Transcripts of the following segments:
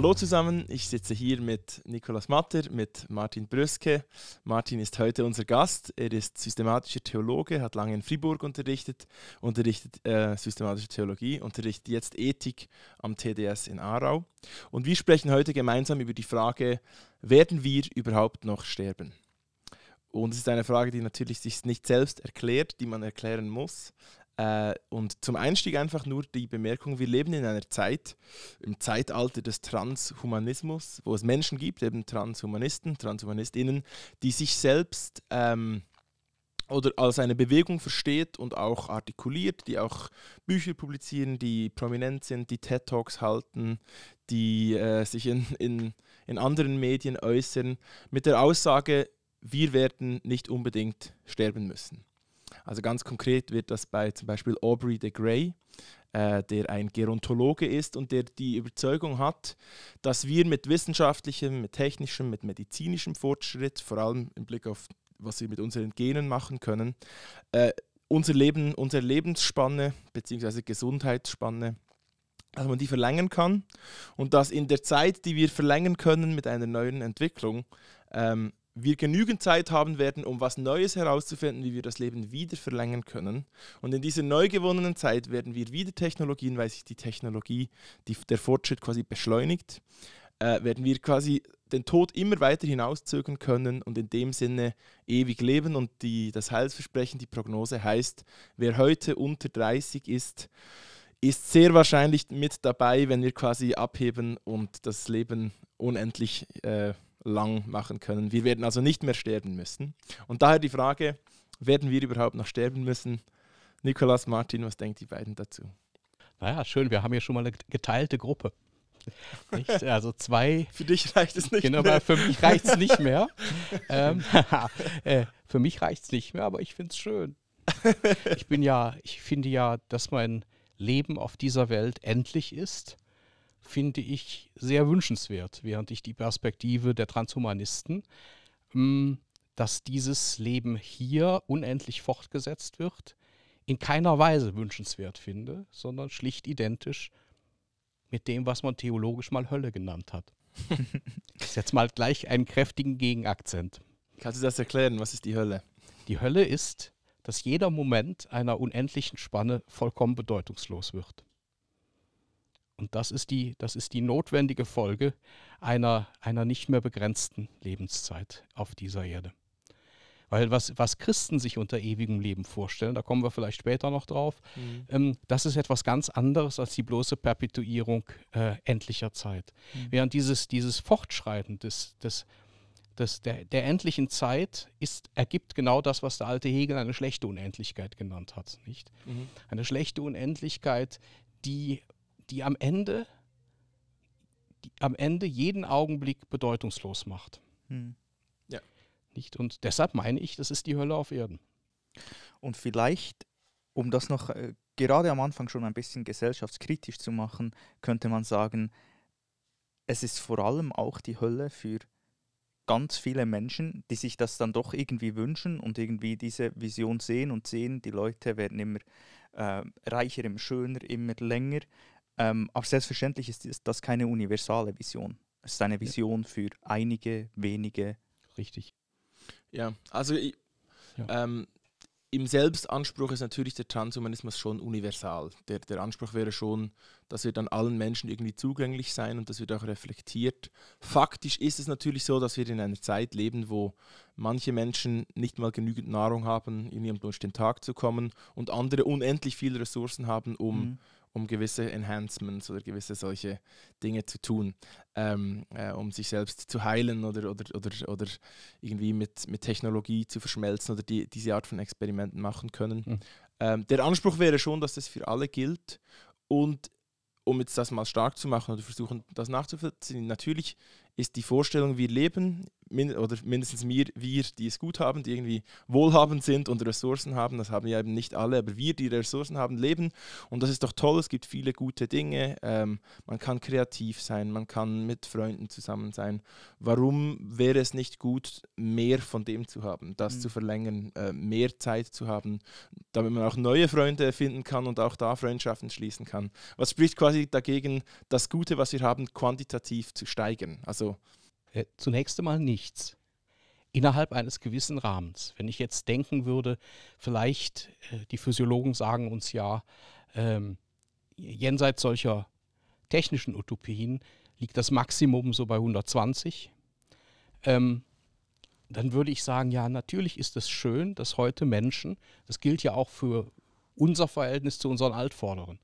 Hallo zusammen, ich sitze hier mit Nikolaus Matter, mit Martin Brüske. Martin ist heute unser Gast. Er ist systematischer Theologe, hat lange in Fribourg unterrichtet, unterrichtet äh, systematische Theologie, unterrichtet jetzt Ethik am TDS in Aarau. Und wir sprechen heute gemeinsam über die Frage, werden wir überhaupt noch sterben? Und es ist eine Frage, die natürlich sich nicht selbst erklärt, die man erklären muss. Äh, und zum Einstieg einfach nur die Bemerkung, wir leben in einer Zeit, im Zeitalter des Transhumanismus, wo es Menschen gibt, eben Transhumanisten, Transhumanistinnen, die sich selbst ähm, oder als eine Bewegung versteht und auch artikuliert, die auch Bücher publizieren, die prominent sind, die TED Talks halten, die äh, sich in, in, in anderen Medien äußern, mit der Aussage, wir werden nicht unbedingt sterben müssen. Also ganz konkret wird das bei zum Beispiel Aubrey de Grey, äh, der ein Gerontologe ist und der die Überzeugung hat, dass wir mit wissenschaftlichem, mit technischem, mit medizinischem Fortschritt, vor allem im Blick auf was wir mit unseren Genen machen können, äh, unser Leben, unsere Lebensspanne bzw. Gesundheitsspanne dass man die verlängern kann und dass in der Zeit, die wir verlängern können mit einer neuen Entwicklung, ähm, wir genügend Zeit haben werden, um was Neues herauszufinden, wie wir das Leben wieder verlängern können. Und in dieser neu gewonnenen Zeit werden wir wieder Technologien, weil sich die Technologie, die, der Fortschritt quasi beschleunigt, äh, werden wir quasi den Tod immer weiter hinauszögern können und in dem Sinne ewig leben. Und die, das Heilsversprechen, die Prognose heißt, wer heute unter 30 ist, ist sehr wahrscheinlich mit dabei, wenn wir quasi abheben und das Leben unendlich äh, lang machen können. Wir werden also nicht mehr sterben müssen. Und daher die Frage, werden wir überhaupt noch sterben müssen? Nikolas, Martin, was denken die beiden dazu? Naja, schön, wir haben hier schon mal eine geteilte Gruppe. Nicht? Also zwei. Für dich reicht es nicht genau, mehr. Für mich reicht es nicht mehr. ähm, äh, für mich reicht es nicht mehr, aber ich finde es schön. Ich bin ja, ich finde ja, dass mein Leben auf dieser Welt endlich ist finde ich sehr wünschenswert, während ich die Perspektive der Transhumanisten, ähm, dass dieses Leben hier unendlich fortgesetzt wird, in keiner Weise wünschenswert finde, sondern schlicht identisch mit dem, was man theologisch mal Hölle genannt hat. Ich setze mal gleich einen kräftigen Gegenakzent. Kannst du das erklären? Was ist die Hölle? Die Hölle ist, dass jeder Moment einer unendlichen Spanne vollkommen bedeutungslos wird. Und das ist die, das ist die notwendige Folge einer, einer nicht mehr begrenzten Lebenszeit auf dieser Erde. Weil was, was Christen sich unter ewigem Leben vorstellen, da kommen wir vielleicht später noch drauf, mhm. ähm, das ist etwas ganz anderes als die bloße Perpetuierung äh, endlicher Zeit. Mhm. Während dieses, dieses Fortschreiten des, des, des, der, der endlichen Zeit ist, ergibt genau das, was der alte Hegel eine schlechte Unendlichkeit genannt hat. Nicht? Mhm. Eine schlechte Unendlichkeit, die die am Ende, die am Ende jeden Augenblick bedeutungslos macht. Hm. Ja. Nicht, und deshalb meine ich, das ist die Hölle auf Erden. Und vielleicht, um das noch äh, gerade am Anfang schon ein bisschen gesellschaftskritisch zu machen, könnte man sagen, es ist vor allem auch die Hölle für ganz viele Menschen, die sich das dann doch irgendwie wünschen und irgendwie diese Vision sehen und sehen, die Leute werden immer äh, reicher, immer schöner, immer länger. Ähm, aber selbstverständlich ist, ist das keine universale Vision. Es ist eine Vision ja. für einige wenige. Richtig. Ja, also ich, ja. Ähm, im Selbstanspruch ist natürlich der Transhumanismus schon universal. Der, der Anspruch wäre schon, dass wir dann allen Menschen irgendwie zugänglich sein und das wird auch reflektiert. Faktisch ist es natürlich so, dass wir in einer Zeit leben, wo manche Menschen nicht mal genügend Nahrung haben, in ihrem durch den Tag zu kommen und andere unendlich viele Ressourcen haben, um mhm um gewisse Enhancements oder gewisse solche Dinge zu tun, ähm, äh, um sich selbst zu heilen oder, oder, oder, oder irgendwie mit, mit Technologie zu verschmelzen oder die, diese Art von Experimenten machen können. Mhm. Ähm, der Anspruch wäre schon, dass das für alle gilt und um jetzt das mal stark zu machen oder versuchen, das nachzuvollziehen, natürlich ist die Vorstellung, wir leben min oder mindestens wir, wir, die es gut haben, die irgendwie wohlhabend sind und Ressourcen haben, das haben ja eben nicht alle, aber wir, die Ressourcen haben, leben. Und das ist doch toll, es gibt viele gute Dinge. Ähm, man kann kreativ sein, man kann mit Freunden zusammen sein. Warum wäre es nicht gut, mehr von dem zu haben, das mhm. zu verlängern, äh, mehr Zeit zu haben, damit man auch neue Freunde finden kann und auch da Freundschaften schließen kann? Was spricht quasi dagegen, das Gute, was wir haben, quantitativ zu steigern? Also äh, zunächst einmal nichts. Innerhalb eines gewissen Rahmens. Wenn ich jetzt denken würde, vielleicht, äh, die Physiologen sagen uns ja, ähm, jenseits solcher technischen Utopien liegt das Maximum so bei 120. Ähm, dann würde ich sagen, ja, natürlich ist es schön, dass heute Menschen, das gilt ja auch für unser Verhältnis zu unseren Altvorderen,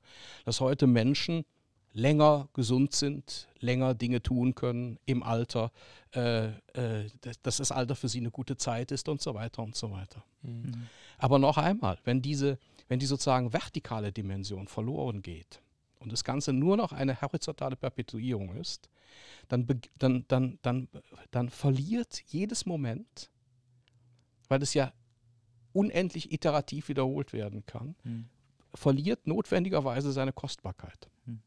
dass heute Menschen länger gesund sind, länger Dinge tun können im Alter, äh, äh, dass das Alter für sie eine gute Zeit ist und so weiter und so weiter. Mhm. Aber noch einmal, wenn diese, wenn die sozusagen vertikale Dimension verloren geht und das Ganze nur noch eine horizontale Perpetuierung ist, dann, dann, dann, dann, dann verliert jedes Moment, weil es ja unendlich iterativ wiederholt werden kann, mhm. verliert notwendigerweise seine Kostbarkeit. Mhm.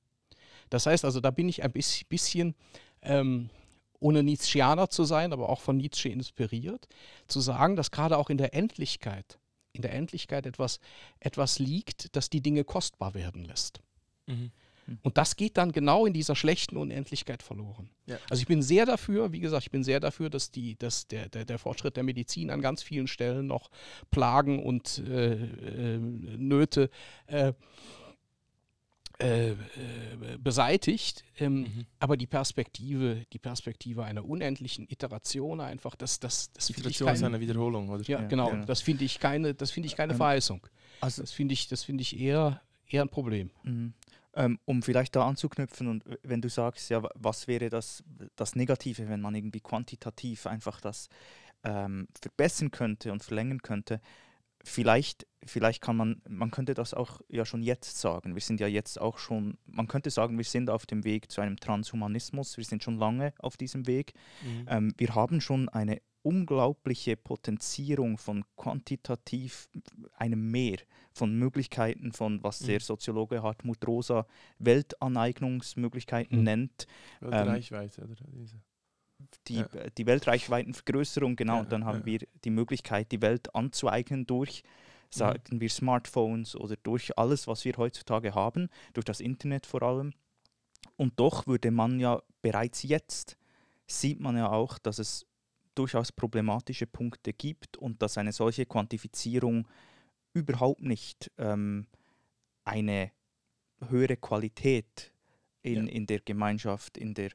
Das heißt also, da bin ich ein bisschen, ähm, ohne Nietzscheaner zu sein, aber auch von Nietzsche inspiriert, zu sagen, dass gerade auch in der Endlichkeit, in der Endlichkeit etwas, etwas liegt, das die Dinge kostbar werden lässt. Mhm. Hm. Und das geht dann genau in dieser schlechten Unendlichkeit verloren. Ja. Also ich bin sehr dafür, wie gesagt, ich bin sehr dafür, dass, die, dass der, der, der Fortschritt der Medizin an ganz vielen Stellen noch Plagen und äh, äh, Nöte äh, äh, äh, beseitigt. Ähm, mhm. Aber die Perspektive, die Perspektive einer unendlichen Iteration einfach, das, das, das finde ich keine, Wiederholung, oder? Ja, ja genau. Ja. Das finde ich keine, das finde ich keine ähm, Verheißung. Also das finde ich, das finde ich eher, eher ein Problem. Mhm. Ähm, um vielleicht da anzuknüpfen und äh, wenn du sagst, ja, was wäre das, das Negative, wenn man irgendwie quantitativ einfach das ähm, verbessern könnte und verlängern könnte, vielleicht, vielleicht kann man, man könnte das auch ja schon jetzt sagen. Wir sind ja jetzt auch schon, man könnte sagen, wir sind auf dem Weg zu einem Transhumanismus, wir sind schon lange auf diesem Weg. Mhm. Ähm, wir haben schon eine unglaubliche Potenzierung von quantitativ einem Mehr von Möglichkeiten, von was der mhm. Soziologe Hartmut Rosa Weltaneignungsmöglichkeiten mhm. nennt. Weltreichweite. Ähm, oder diese die, ja. Äh, die Weltreichweitenvergrößerung, genau, und dann haben wir die Möglichkeit, die Welt anzueignen durch sagen mhm. wir Smartphones oder durch alles, was wir heutzutage haben, durch das Internet vor allem. Und doch würde man ja bereits jetzt, sieht man ja auch, dass es durchaus problematische Punkte gibt und dass eine solche Quantifizierung überhaupt nicht ähm, eine höhere Qualität in, ja. in der Gemeinschaft, in der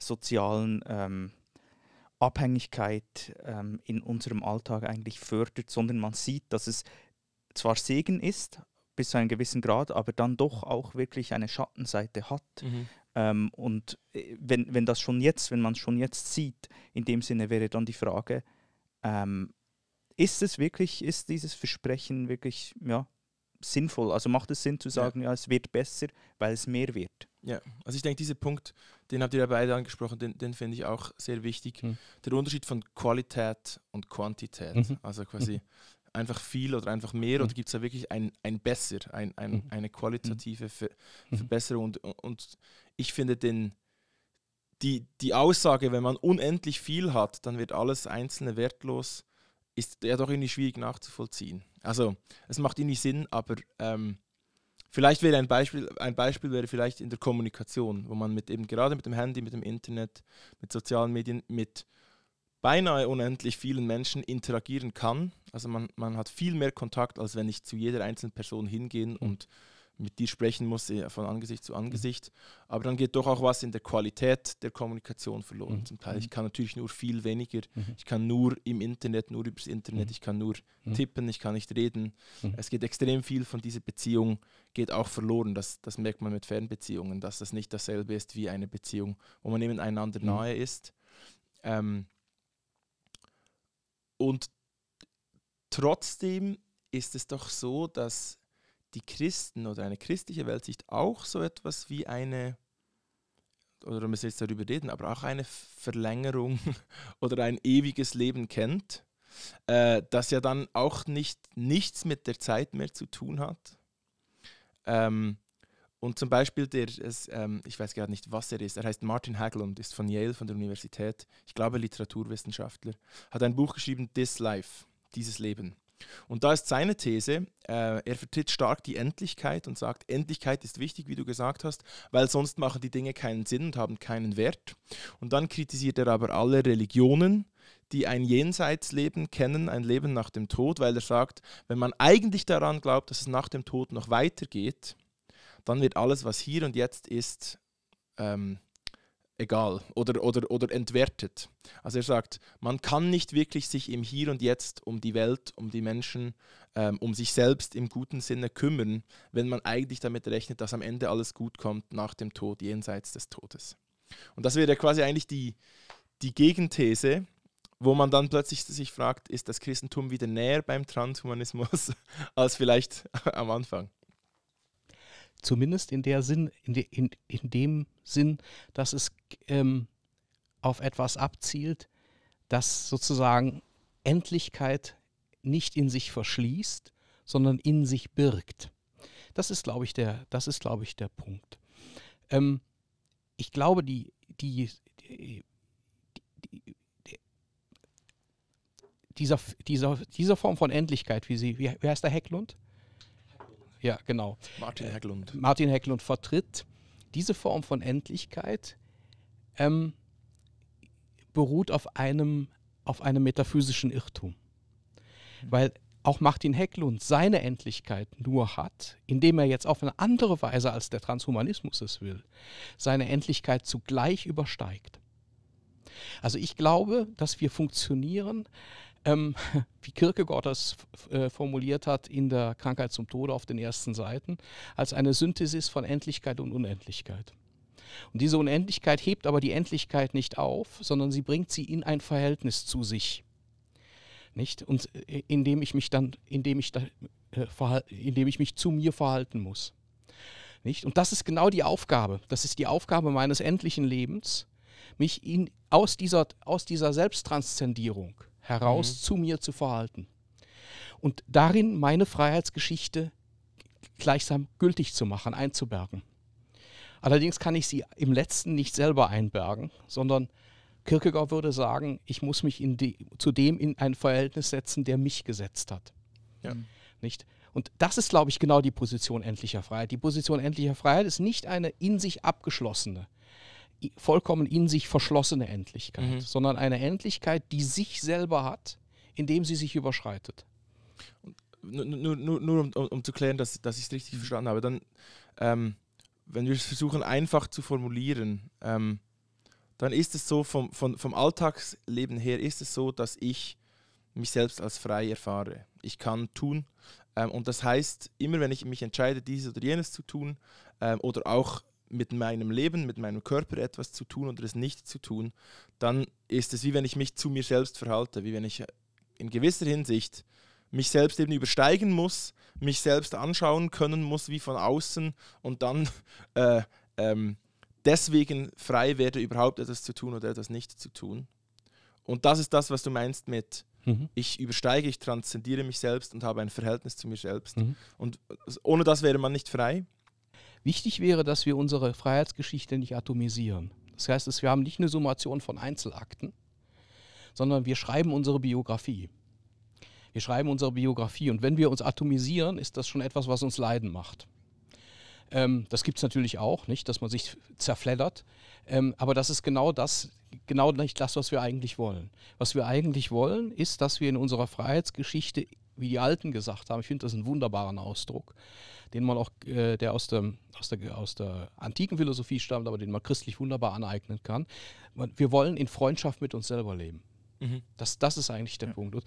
sozialen ähm, Abhängigkeit ähm, in unserem Alltag eigentlich fördert, sondern man sieht, dass es zwar Segen ist, bis zu einem gewissen Grad, aber dann doch auch wirklich eine Schattenseite hat. Mhm. Ähm, und äh, wenn, wenn das schon jetzt, wenn man es schon jetzt sieht, in dem Sinne wäre dann die Frage, ähm, ist es wirklich, ist dieses Versprechen wirklich ja, sinnvoll? Also macht es Sinn zu sagen, ja, ja es wird besser, weil es mehr wird? Ja, also ich denke, dieser Punkt den habt ihr ja beide angesprochen, den, den finde ich auch sehr wichtig. Mhm. Der Unterschied von Qualität und Quantität. Mhm. Also quasi mhm. einfach viel oder einfach mehr hm. oder gibt es da wirklich ein, ein Besser, ein, ein, mhm. eine qualitative Ver mhm. Verbesserung. Und, und ich finde den, die, die Aussage, wenn man unendlich viel hat, dann wird alles Einzelne wertlos, ist ja doch irgendwie schwierig nachzuvollziehen. Also es macht irgendwie Sinn, aber ähm, Vielleicht wäre ein Beispiel, ein Beispiel wäre vielleicht in der Kommunikation, wo man mit eben gerade mit dem Handy, mit dem Internet, mit sozialen Medien, mit beinahe unendlich vielen Menschen interagieren kann. Also man, man hat viel mehr Kontakt, als wenn ich zu jeder einzelnen Person hingehen mhm. und mit dir sprechen muss, eh, von Angesicht zu mhm. Angesicht. Aber dann geht doch auch was in der Qualität der Kommunikation verloren. Mhm. Zum Teil, ich mhm. kann natürlich nur viel weniger. Mhm. Ich kann nur im Internet, nur übers Internet, mhm. ich kann nur tippen, ich kann nicht reden. Es geht extrem viel von dieser Beziehung, geht auch verloren. Das, das merkt man mit Fernbeziehungen, dass das nicht dasselbe ist wie eine Beziehung, wo man eben einander nahe ist. Ähm, und trotzdem ist es doch so, dass die Christen oder eine christliche Weltsicht auch so etwas wie eine, oder wir müssen jetzt darüber reden, aber auch eine Verlängerung oder ein ewiges Leben kennt, äh, das ja dann auch nicht, nichts mit der Zeit mehr zu tun hat. Ähm, und zum Beispiel der, es, ähm, ich weiß gerade nicht, was er ist, er heißt Martin Haglund, ist von Yale, von der Universität, ich glaube Literaturwissenschaftler, hat ein Buch geschrieben, This Life, dieses Leben. Und da ist seine These, äh, er vertritt stark die Endlichkeit und sagt, Endlichkeit ist wichtig, wie du gesagt hast, weil sonst machen die Dinge keinen Sinn und haben keinen Wert. Und dann kritisiert er aber alle Religionen, die ein Jenseitsleben kennen, ein Leben nach dem Tod, weil er sagt, wenn man eigentlich daran glaubt, dass es nach dem Tod noch weitergeht, dann wird alles, was hier und jetzt ist, ähm, egal oder, oder, oder entwertet. Also er sagt, man kann nicht wirklich sich im Hier und Jetzt um die Welt, um die Menschen, ähm, um sich selbst im guten Sinne kümmern, wenn man eigentlich damit rechnet, dass am Ende alles gut kommt nach dem Tod, jenseits des Todes. Und das wäre quasi eigentlich die, die Gegenthese, wo man dann plötzlich sich fragt, ist das Christentum wieder näher beim Transhumanismus als vielleicht am Anfang? Zumindest in, der Sinn, in, de, in, in dem Sinn, dass es ähm, auf etwas abzielt, das sozusagen Endlichkeit nicht in sich verschließt, sondern in sich birgt. Das ist, glaube ich, der, das ist, glaube ich, der Punkt. Ähm, ich glaube, die, die, die, die dieser, dieser, dieser Form von Endlichkeit, wie sie, wie, wie heißt der Hecklund? ja, genau. Martin äh, Hecklund. Martin Hecklund vertritt. Diese Form von Endlichkeit ähm, beruht auf einem, auf einem metaphysischen Irrtum. Hm. Weil auch Martin Hecklund seine Endlichkeit nur hat, indem er jetzt auf eine andere Weise, als der Transhumanismus es will, seine Endlichkeit zugleich übersteigt. Also ich glaube, dass wir funktionieren ähm, wie Kierkegaard das äh, formuliert hat in der Krankheit zum Tode auf den ersten Seiten, als eine Synthesis von Endlichkeit und Unendlichkeit. Und diese Unendlichkeit hebt aber die Endlichkeit nicht auf, sondern sie bringt sie in ein Verhältnis zu sich. Nicht? Und äh, indem ich mich dann, indem ich, da, äh, indem ich mich zu mir verhalten muss. Nicht? Und das ist genau die Aufgabe. Das ist die Aufgabe meines endlichen Lebens, mich in, aus, dieser, aus dieser Selbsttranszendierung heraus mhm. zu mir zu verhalten. Und darin meine Freiheitsgeschichte gleichsam gültig zu machen, einzubergen. Allerdings kann ich sie im letzten nicht selber einbergen, sondern Kierkegaard würde sagen, ich muss mich die, zu dem in ein Verhältnis setzen, der mich gesetzt hat. Ja. Mhm. Nicht? Und das ist, glaube ich, genau die Position endlicher Freiheit. Die Position endlicher Freiheit ist nicht eine in sich abgeschlossene, vollkommen in sich verschlossene Endlichkeit, mhm. sondern eine Endlichkeit, die sich selber hat, indem sie sich überschreitet. Nur, nur, nur, nur um, um, zu klären, dass, dass ich es richtig mhm. verstanden habe, dann, ähm, wenn wir es versuchen, einfach zu formulieren, ähm, dann ist es so, vom, vom, vom Alltagsleben her ist es so, dass ich mich selbst als frei erfahre. Ich kann tun. Ähm, und das heißt, immer wenn ich mich entscheide, dieses oder jenes zu tun, ähm, oder auch mit meinem Leben, mit meinem Körper etwas zu tun oder es nicht zu tun, dann ist es wie wenn ich mich zu mir selbst verhalte, wie wenn ich in gewisser Hinsicht mich selbst eben übersteigen muss, mich selbst anschauen können muss wie von außen und dann äh, ähm, deswegen frei werde, überhaupt etwas zu tun oder etwas nicht zu tun. Und das ist das, was du meinst mit mhm. ich übersteige, ich transzendiere mich selbst und habe ein Verhältnis zu mir selbst. Mhm. Und ohne das wäre man nicht frei. Wichtig wäre, dass wir unsere Freiheitsgeschichte nicht atomisieren. Das heißt, dass wir haben nicht eine Summation von Einzelakten, sondern wir schreiben unsere Biografie. Wir schreiben unsere Biografie und wenn wir uns atomisieren, ist das schon etwas, was uns leiden macht. Ähm, das gibt es natürlich auch, nicht, dass man sich zerfleddert, ähm, aber das ist genau das, genau nicht das, was wir eigentlich wollen. Was wir eigentlich wollen, ist, dass wir in unserer Freiheitsgeschichte wie die Alten gesagt haben, ich finde das einen wunderbaren Ausdruck, den man auch, äh, der, aus der, aus, der, aus der antiken Philosophie stammt, aber den man christlich wunderbar aneignen kann. Wir wollen in Freundschaft mit uns selber leben. Mhm. Das, das ist eigentlich der ja. Punkt. Und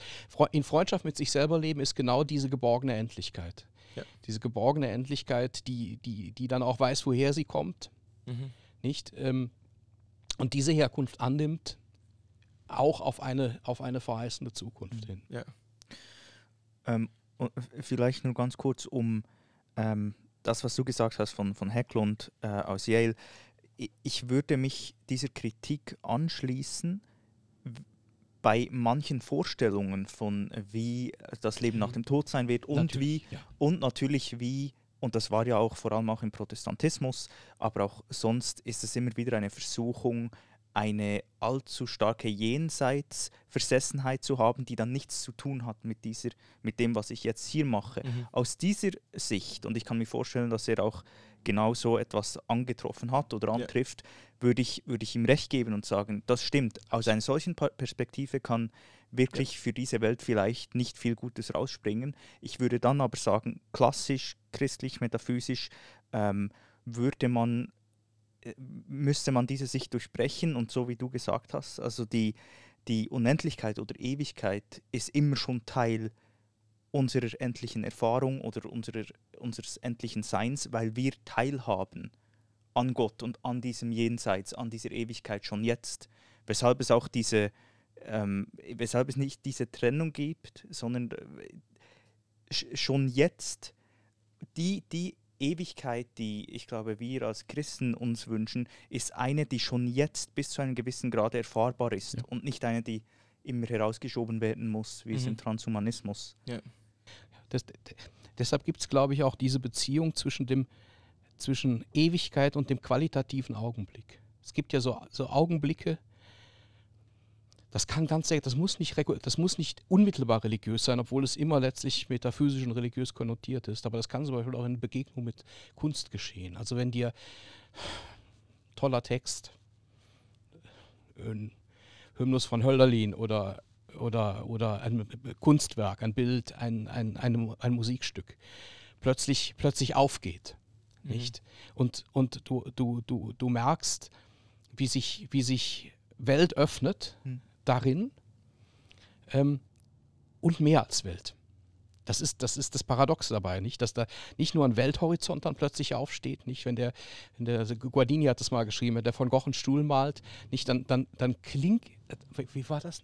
in Freundschaft mit sich selber leben ist genau diese geborgene Endlichkeit. Ja. Diese geborgene Endlichkeit, die, die, die dann auch weiß, woher sie kommt. Mhm. Nicht? Ähm, und diese Herkunft annimmt, auch auf eine, auf eine verheißende Zukunft mhm. hin. Ja. Ähm, vielleicht nur ganz kurz um ähm, das, was du gesagt hast von, von Hecklund äh, aus Yale. Ich würde mich dieser Kritik anschließen bei manchen Vorstellungen von, wie das Leben nach mhm. dem Tod sein wird und natürlich, wie ja. und natürlich wie und das war ja auch vor allem auch im Protestantismus, aber auch sonst ist es immer wieder eine Versuchung, eine allzu starke Jenseitsversessenheit zu haben, die dann nichts zu tun hat mit, dieser, mit dem, was ich jetzt hier mache. Mhm. Aus dieser Sicht, und ich kann mir vorstellen, dass er auch genau so etwas angetroffen hat oder antrifft, ja. würde ich, würd ich ihm recht geben und sagen, das stimmt. Aus einer solchen Perspektive kann wirklich ja. für diese Welt vielleicht nicht viel Gutes rausspringen. Ich würde dann aber sagen, klassisch, christlich, metaphysisch ähm, würde man müsste man diese Sicht durchbrechen und so wie du gesagt hast, also die, die Unendlichkeit oder Ewigkeit ist immer schon Teil unserer endlichen Erfahrung oder unserer, unseres endlichen Seins, weil wir teilhaben an Gott und an diesem Jenseits, an dieser Ewigkeit schon jetzt. Weshalb es auch diese, ähm, weshalb es nicht diese Trennung gibt, sondern äh, schon jetzt die, die Ewigkeit, die ich glaube, wir als Christen uns wünschen, ist eine, die schon jetzt bis zu einem gewissen Grad erfahrbar ist ja. und nicht eine, die immer herausgeschoben werden muss, wie mhm. es im Transhumanismus. Ja. Das, deshalb gibt es, glaube ich, auch diese Beziehung zwischen, dem, zwischen Ewigkeit und dem qualitativen Augenblick. Es gibt ja so, so Augenblicke, das kann ganz sehr, das muss nicht, das muss nicht unmittelbar religiös sein, obwohl es immer letztlich metaphysisch und religiös konnotiert ist. Aber das kann zum Beispiel auch in Begegnung mit Kunst geschehen. Also wenn dir toller Text, äh, ein Hymnus von Hölderlin oder oder, oder ein Kunstwerk, ein Bild, ein, ein, ein, ein Musikstück plötzlich, plötzlich aufgeht. Mhm. Nicht? Und, und du, du, du, du merkst, wie sich, wie sich Welt öffnet, mhm darin ähm, und mehr als Welt. Das ist, das ist das Paradox dabei, nicht? Dass da nicht nur ein Welthorizont dann plötzlich aufsteht, nicht? Wenn der, wenn der Guardini hat das mal geschrieben, wenn der von Gogh einen Stuhl malt, nicht? Dann, dann, dann klingt, äh, wie war das?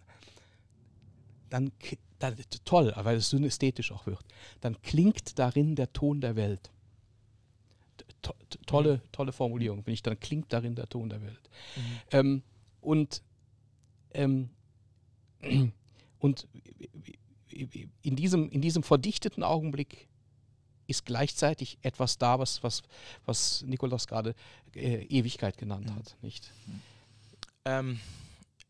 Dann, dann toll, weil es synästhetisch auch wird. Dann klingt darin der Ton der Welt. To, tolle, tolle Formulierung, finde ich. Dann klingt darin der Ton der Welt. Mhm. Ähm, und ähm, und in diesem, in diesem verdichteten Augenblick ist gleichzeitig etwas da, was, was, was Nikolaus gerade äh, Ewigkeit genannt mhm. hat. Nicht? Ähm,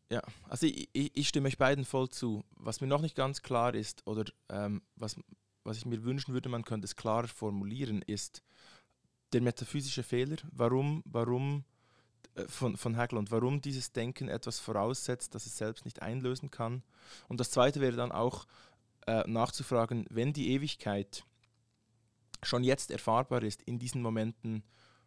ja, also ich, ich, stimme euch beiden voll zu. Was mir noch nicht ganz klar ist oder ähm, was, was ich mir wünschen würde, man könnte es klarer formulieren, ist der metaphysische Fehler. Warum, warum äh, von, von Hegel und warum dieses Denken etwas voraussetzt, das es selbst nicht einlösen kann. Und das Zweite wäre dann auch äh, nachzufragen, wenn die Ewigkeit schon jetzt erfahrbar ist in diesen Momenten,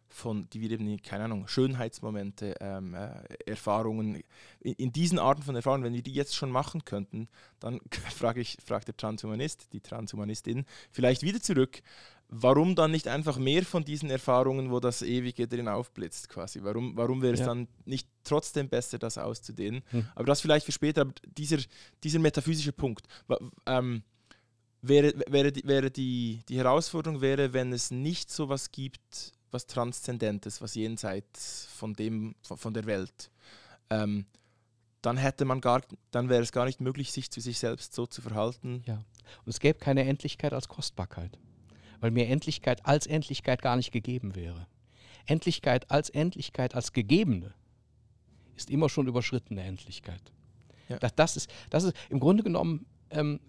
von, die wir eben, keine Ahnung, Schönheitsmomente, ähm, äh, Erfahrungen, in, in, diesen Arten von Erfahrungen, wenn wir die jetzt schon machen könnten, dann frage ich, fragt der Transhumanist, die Transhumanistin, vielleicht wieder zurück, warum dann nicht einfach mehr von diesen Erfahrungen, wo das Ewige drin aufblitzt quasi? Warum, warum wäre es ja. dann nicht trotzdem besser, das auszudehnen? Hm. Aber das vielleicht für später, aber dieser, dieser metaphysische Punkt. Ähm, wäre, wäre, die, wäre die, die Herausforderung wäre, wenn es nicht so was gibt, was Transzendentes, was jenseits von, dem, von, der Welt. Ähm, dann hätte man gar, dann wäre es gar nicht möglich, sich zu sich selbst so zu verhalten. Ja. Und es gäbe keine Endlichkeit als Kostbarkeit weil mir Endlichkeit als Endlichkeit gar nicht gegeben wäre. Endlichkeit als Endlichkeit, als Gegebene, ist immer schon überschrittene Endlichkeit. Ja. Das, das, ist, das ist im Grunde genommen ähm,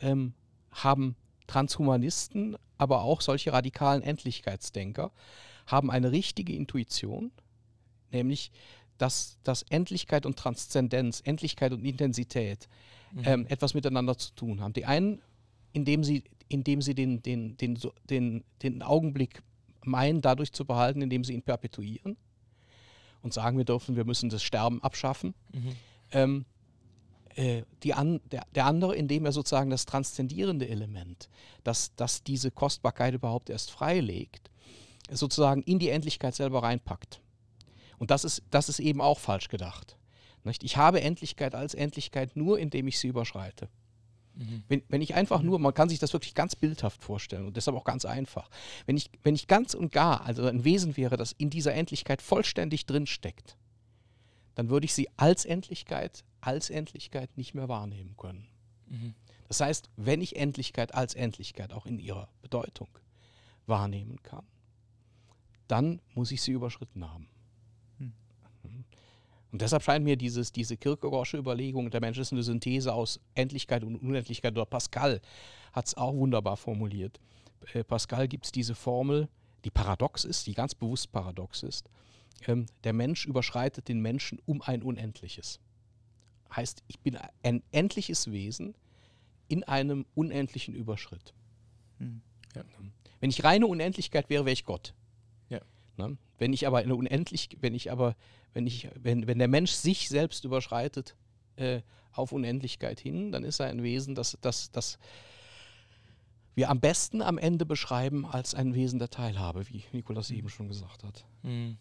ähm, haben Transhumanisten, aber auch solche radikalen Endlichkeitsdenker, haben eine richtige Intuition, nämlich dass, dass Endlichkeit und Transzendenz, Endlichkeit und Intensität mhm. ähm, etwas miteinander zu tun haben. Die einen indem sie, indem sie den, den, den, den, den Augenblick meinen, dadurch zu behalten, indem sie ihn perpetuieren und sagen, wir dürfen, wir müssen das Sterben abschaffen. Mhm. Ähm, äh, die an, der, der andere, indem er sozusagen das transzendierende Element, das, dass diese Kostbarkeit überhaupt erst freilegt, sozusagen in die Endlichkeit selber reinpackt. Und das ist, das ist eben auch falsch gedacht. Nicht? Ich habe Endlichkeit als Endlichkeit nur, indem ich sie überschreite. Mhm. Wenn, wenn ich einfach nur, man kann sich das wirklich ganz bildhaft vorstellen und deshalb auch ganz einfach. Wenn ich, wenn ich ganz und gar, also ein Wesen wäre, das in dieser Endlichkeit vollständig drinsteckt, dann würde ich sie als Endlichkeit, als Endlichkeit nicht mehr wahrnehmen können. Mhm. Das heißt, wenn ich Endlichkeit als Endlichkeit auch in ihrer Bedeutung wahrnehmen kann, dann muss ich sie überschritten haben. Und deshalb scheint mir dieses, diese Kierkegaardsche Überlegung, der Mensch ist eine Synthese aus Endlichkeit und Unendlichkeit, oder Pascal hat es auch wunderbar formuliert. Äh, Pascal gibt es diese Formel, die paradox ist, die ganz bewusst paradox ist. Ähm, der Mensch überschreitet den Menschen um ein Unendliches. Heißt, ich bin ein endliches Wesen in einem unendlichen Überschritt. Hm. Ja. Wenn ich reine Unendlichkeit wäre, wäre ich Gott. Ne? Wenn ich aber eine unendlich, wenn ich aber, wenn ich, wenn, wenn der Mensch sich selbst überschreitet äh, auf Unendlichkeit hin, dann ist er ein Wesen, das, das, das wir am besten am Ende beschreiben als ein Wesen der Teilhabe, wie Nikolas mhm. eben schon gesagt hat. Mhm.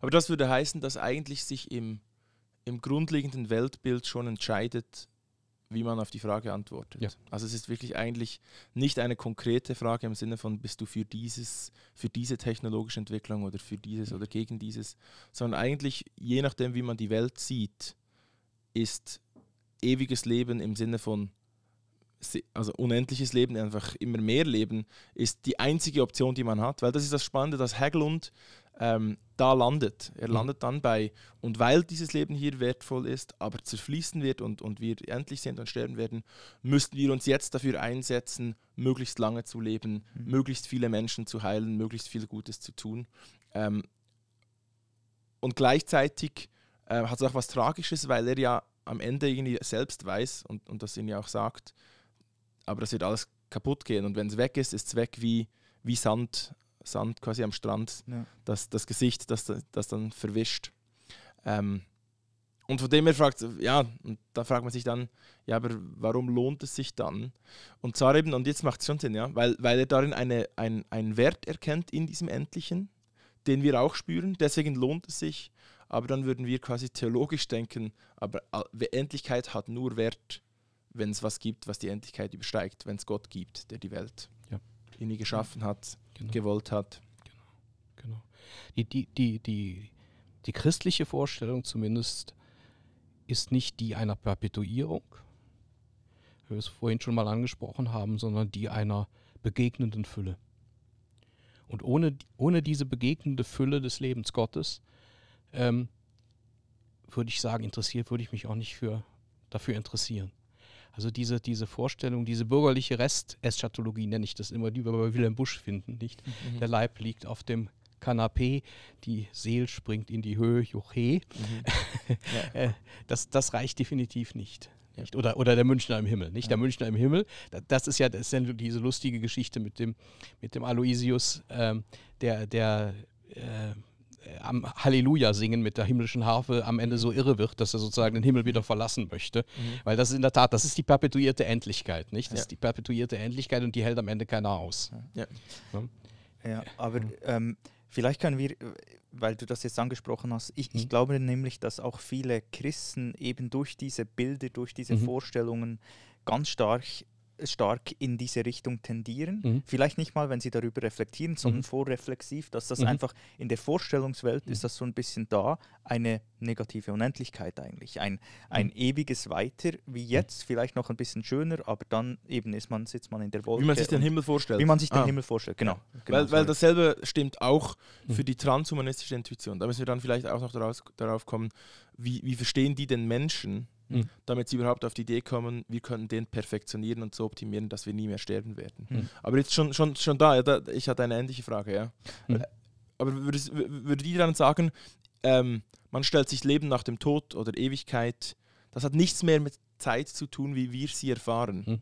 Aber das würde heißen, dass eigentlich sich im, im grundlegenden Weltbild schon entscheidet, wie man auf die Frage antwortet. Ja. Also es ist wirklich eigentlich nicht eine konkrete Frage im Sinne von, bist du für dieses, für diese technologische Entwicklung oder für dieses oder gegen dieses, sondern eigentlich, je nachdem, wie man die Welt sieht, ist ewiges Leben im Sinne von also unendliches Leben, einfach immer mehr Leben, ist die einzige Option, die man hat. Weil das ist das Spannende, dass Haglund ähm, da landet. Er mhm. landet dann bei, und weil dieses Leben hier wertvoll ist, aber zerfließen wird und, und wir endlich sind und sterben werden, müssten wir uns jetzt dafür einsetzen, möglichst lange zu leben, mhm. möglichst viele Menschen zu heilen, möglichst viel Gutes zu tun. Ähm, und gleichzeitig äh, hat es auch was Tragisches, weil er ja am Ende irgendwie selbst weiß und, und das ihn ja auch sagt, aber das wird alles kaputt gehen und wenn es weg ist, ist es weg wie, wie Sand Sand quasi am Strand, ja. das, das Gesicht, das, das dann verwischt. Ähm, und von dem her fragt, ja, und da fragt man sich dann, ja, aber warum lohnt es sich dann? Und zwar eben, und jetzt macht es schon Sinn, ja, weil, weil er darin eine, ein, einen Wert erkennt in diesem Endlichen, den wir auch spüren, deswegen lohnt es sich, aber dann würden wir quasi theologisch denken, aber Endlichkeit hat nur Wert, wenn es was gibt, was die Endlichkeit übersteigt, wenn es Gott gibt, der die Welt ja den die mhm. geschaffen hat, genau. gewollt hat. Genau. genau. Die, die, die, die, die christliche Vorstellung zumindest ist nicht die einer Perpetuierung, wie wir es vorhin schon mal angesprochen haben, sondern die einer begegnenden Fülle. Und ohne, ohne diese begegnende Fülle des Lebens Gottes, ähm, würde ich sagen, interessiert würde ich mich auch nicht für, dafür interessieren. Also diese, diese Vorstellung, diese bürgerliche Rest-Eschatologie nenne ich das immer, die wir bei Wilhelm Busch finden, nicht? Mhm. Der Leib liegt auf dem Kanapee, die Seel springt in die Höhe, Joche. Mhm. Ja. Äh, das, das reicht definitiv nicht. Nicht? Oder, oder der Münchner im Himmel, nicht? Der Münchner im Himmel, das ist ja, das ist ja diese lustige Geschichte mit dem, mit dem Aloisius, ähm, der, der äh, am Halleluja singen mit der himmlischen Harfe am Ende so irre wird, dass er sozusagen den Himmel wieder verlassen möchte. Mhm. Weil das ist in der Tat, das ist die perpetuierte Endlichkeit, nicht? Das ja. ist die perpetuierte Endlichkeit und die hält am Ende keiner aus. Ja, ja? ja aber mhm. ähm, vielleicht können wir, weil du das jetzt angesprochen hast, ich, ich mhm. glaube nämlich, dass auch viele Christen eben durch diese Bilder, durch diese mhm. Vorstellungen ganz stark stark in diese Richtung tendieren. Mhm. Vielleicht nicht mal, wenn sie darüber reflektieren, sondern mhm. vorreflexiv, dass das mhm. einfach in der Vorstellungswelt mhm. ist das so ein bisschen da, eine negative Unendlichkeit eigentlich. Ein, ein mhm. ewiges Weiter wie mhm. jetzt, vielleicht noch ein bisschen schöner, aber dann eben ist man, sitzt man in der Wolke. Wie man sich den Himmel vorstellt. Wie man sich ah. den Himmel vorstellt, genau. genau weil, weil dasselbe stimmt auch für die transhumanistische Intuition. Da müssen wir dann vielleicht auch noch daraus, darauf kommen, wie, wie verstehen die den Menschen? mhm. damit sie überhaupt auf die Idee kommen, wir können den perfektionieren und so optimieren, dass wir nie mehr sterben werden. Mhm. Aber jetzt schon, schon, schon da, ja, da, ich hatte eine ähnliche Frage, ja. Mhm. Aber würde würd ihr dann sagen, ähm, man stellt sich Leben nach dem Tod oder Ewigkeit, das hat nichts mehr mit Zeit zu tun, wie wir sie erfahren. Hm.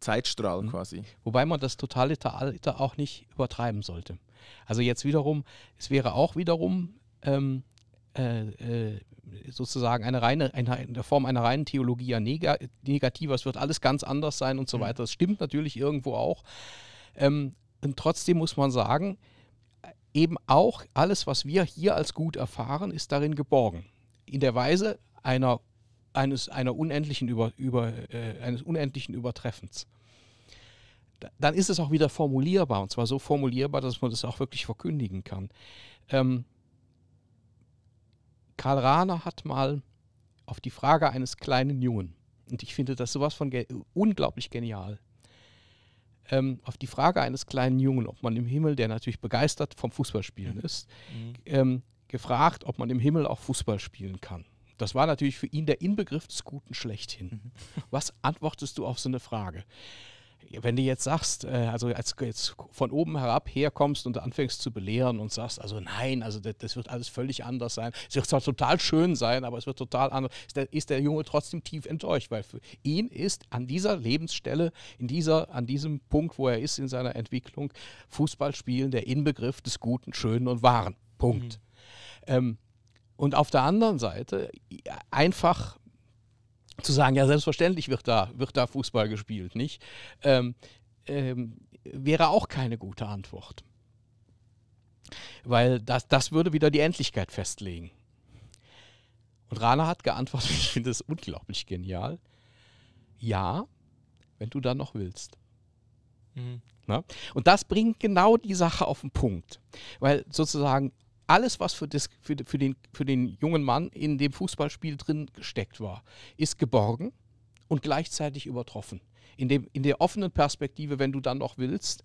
Zeitstrahl hm. quasi. Wobei man das totale Alter auch nicht übertreiben sollte. Also jetzt wiederum, es wäre auch wiederum ähm, äh, äh, sozusagen eine reine, eine, eine, Form einer reinen Theologie negativer, es wird alles ganz anders sein und so mhm. weiter. Das stimmt natürlich irgendwo auch. Ähm, und trotzdem muss man sagen, eben auch alles, was wir hier als gut erfahren, ist darin geborgen. In der Weise einer, eines, einer unendlichen über, über, äh, eines unendlichen Übertreffens. dann ist es auch wieder formulierbar, und zwar so formulierbar, dass man das auch wirklich verkündigen kann. Ähm, Karl Rahner hat mal auf die Frage eines kleinen Jungen, und ich finde das sowas von ge unglaublich genial, ähm, auf die Frage eines kleinen Jungen, ob man im Himmel, der natürlich begeistert vom Fußballspielen mhm. ist, mhm. ähm, gefragt, ob man im Himmel auch Fußball spielen kann. Das war natürlich für ihn der Inbegriff des Guten schlechthin. Mhm. Was antwortest du auf so eine Frage? wenn du jetzt sagst, äh, also als jetzt von oben herab herkommst und anfängst zu belehren und sagst, also nein, also das, das wird alles völlig anders sein. Es wird zwar total schön sein, aber es wird total anders. Ist der, ist der Junge trotzdem tief enttäuscht, weil für ihn ist an dieser Lebensstelle, in dieser, an diesem Punkt, wo er ist in seiner Entwicklung, Fußballspielen der Inbegriff des Guten, Schönen und Wahren. Punkt. Mhm. Ähm, und auf der anderen Seite einfach zu sagen, ja, selbstverständlich wird da, wird da Fußball gespielt, nicht? Ähm, ähm, wäre auch keine gute Antwort. Weil das, das würde wieder die Endlichkeit festlegen. Und Rana hat geantwortet, ich finde es unglaublich genial. Ja, wenn du da noch willst. Mhm. Und das bringt genau die Sache auf den Punkt. Weil sozusagen alles, was für, das, für, für, den, für den jungen Mann in dem Fußballspiel drin gesteckt war, ist geborgen und gleichzeitig übertroffen. In, dem, in der offenen Perspektive, wenn du dann noch willst,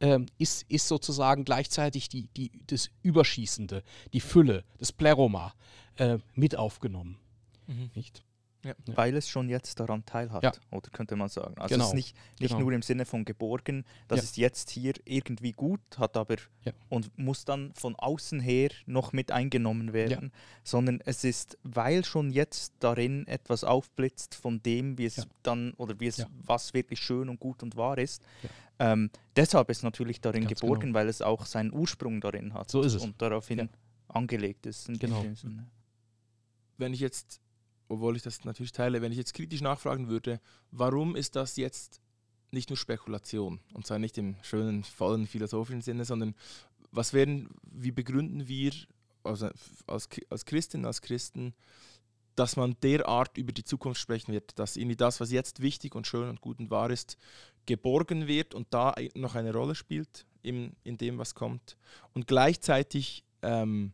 ähm, ist, ist sozusagen gleichzeitig die, die, das Überschießende, die Fülle, das Pleroma äh, mit aufgenommen. Mhm. Nicht? Ja. Weil es schon jetzt daran teilhat, ja. oder könnte man sagen. Also genau. es ist nicht, nicht genau. nur im Sinne von geborgen, das ja. ist jetzt hier irgendwie gut, hat aber und muss dann von außen her noch mit eingenommen werden, sondern es ist, weil schon jetzt darin etwas aufblitzt von dem, wie es dann oder wie es was wirklich schön und gut und wahr ist. Ähm, deshalb ist natürlich darin Ganz geborgen, genau. weil es auch seinen Ursprung darin hat so und daraufhin angelegt ist. genau. Wenn ich jetzt obwohl ich das natürlich teile, wenn ich jetzt kritisch nachfragen würde, warum ist das jetzt nicht nur Spekulation, und zwar nicht im schönen, vollen philosophischen Sinne, sondern was werden, wie begründen wir also als, als Christinnen, als Christen, dass man derart über die Zukunft sprechen wird, dass irgendwie das, was jetzt wichtig und schön und gut und wahr ist, geborgen wird und da noch eine Rolle spielt in, in dem, was kommt. Und gleichzeitig ähm,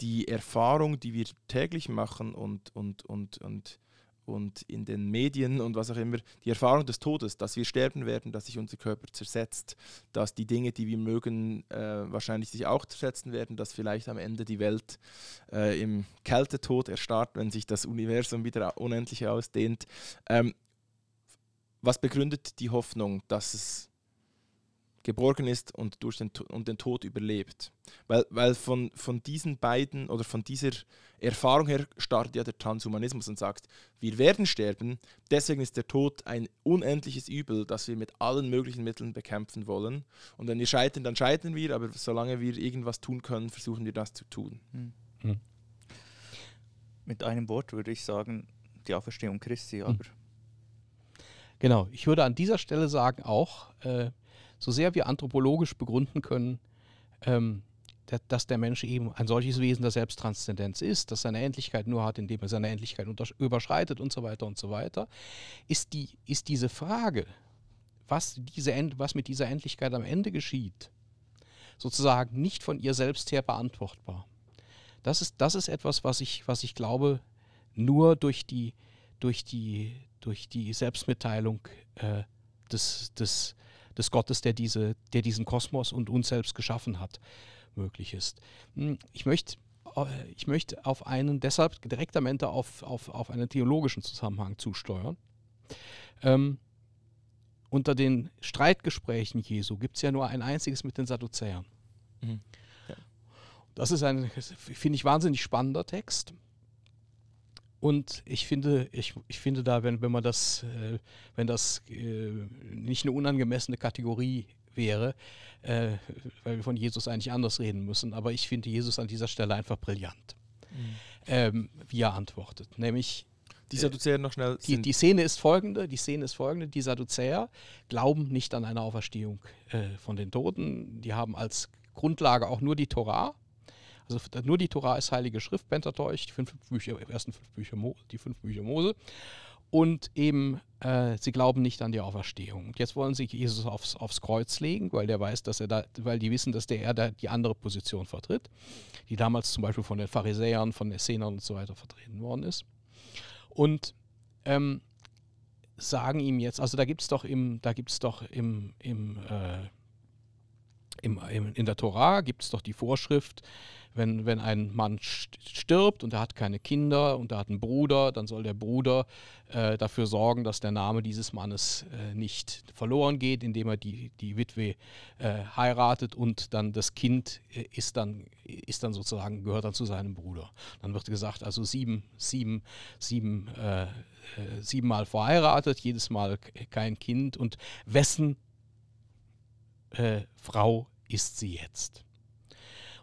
die Erfahrung, die wir täglich machen und, und, und, und, und in den Medien und was auch immer, die Erfahrung des Todes, dass wir sterben werden, dass sich unser Körper zersetzt, dass die Dinge, die wir mögen, äh, wahrscheinlich sich auch zersetzen werden, dass vielleicht am Ende die Welt äh, im Kältetod erstarrt, wenn sich das Universum wieder unendlich ausdehnt. Ähm, was begründet die Hoffnung, dass es geborgen ist und durch den, und den Tod überlebt. Weil, weil von, von diesen beiden oder von dieser Erfahrung her startet ja der Transhumanismus und sagt, wir werden sterben, deswegen ist der Tod ein unendliches Übel, das wir mit allen möglichen Mitteln bekämpfen wollen. Und wenn wir scheitern, dann scheitern wir, aber solange wir irgendwas tun können, versuchen wir das zu tun. Mhm. Mit einem Wort würde ich sagen, die Auferstehung Christi, hm. aber... Genau, ich würde an dieser Stelle sagen auch, äh, so sehr wir anthropologisch begründen können, ähm, dass der Mensch eben ein solches Wesen der Selbsttranszendenz ist, dass seine Endlichkeit nur hat, indem er seine Endlichkeit überschreitet und so weiter und so weiter, ist, die, ist diese Frage, was, diese End, was mit dieser Endlichkeit am Ende geschieht, sozusagen nicht von ihr selbst her beantwortbar. Das ist, das ist etwas, was ich, was ich glaube, nur durch die, durch die, durch die Selbstmitteilung äh, des, des, des Gottes, der, diese, der diesen Kosmos und uns selbst geschaffen hat, möglich ist. Hm, ich möchte äh, ich möchte auf einen, deshalb direkt am Ende auf, auf, auf einen theologischen Zusammenhang zusteuern. Ähm, unter den Streitgesprächen Jesu gibt es ja nur ein einziges mit den Sadduzäern. Mhm. Ja. Das ist ein, finde ich, wahnsinnig spannender Text, und ich finde, ich, ich finde da, wenn, wenn man das, äh, wenn das äh, nicht eine unangemessene Kategorie wäre, äh, weil wir von Jesus eigentlich anders reden müssen, aber ich finde Jesus an dieser Stelle einfach brillant, mhm. ähm, wie er antwortet. Nämlich, die äh, Sadduzäer noch schnell. Die, die, Szene ist folgende: Die Szene ist folgende. Die Sadduzäer glauben nicht an eine Auferstehung äh, von den Toten. Die haben als Grundlage auch nur die Torah also nur die Tora ist heilige Schrift, Pentateuch, die, fünf Bücher, die äh, ersten fünf Bücher, die fünf Bücher Mose. Und eben, äh, sie glauben nicht an die Auferstehung. Und jetzt wollen sie Jesus aufs, aufs, Kreuz legen, weil der weiß, dass er da, weil die wissen, dass der er da die andere Position vertritt, die damals zum Beispiel von den Pharisäern, von den Essenern und so weiter vertreten worden ist. Und ähm, sagen ihm jetzt, also da gibt es doch im, da gibt's doch im, im äh, im, im, in der Tora gibt es doch die Vorschrift, wenn, wenn ein Mann stirbt und er hat keine Kinder und er hat einen Bruder, dann soll der Bruder äh, dafür sorgen, dass der Name dieses Mannes äh, nicht verloren geht, indem er die, die Witwe äh, heiratet und dann das Kind äh, ist, dann, ist dann sozusagen, gehört dann zu seinem Bruder. Dann wird gesagt, also sieben, sieben, sieben, äh, äh, siebenmal verheiratet, jedes Mal kein Kind und wessen Frau ist sie jetzt?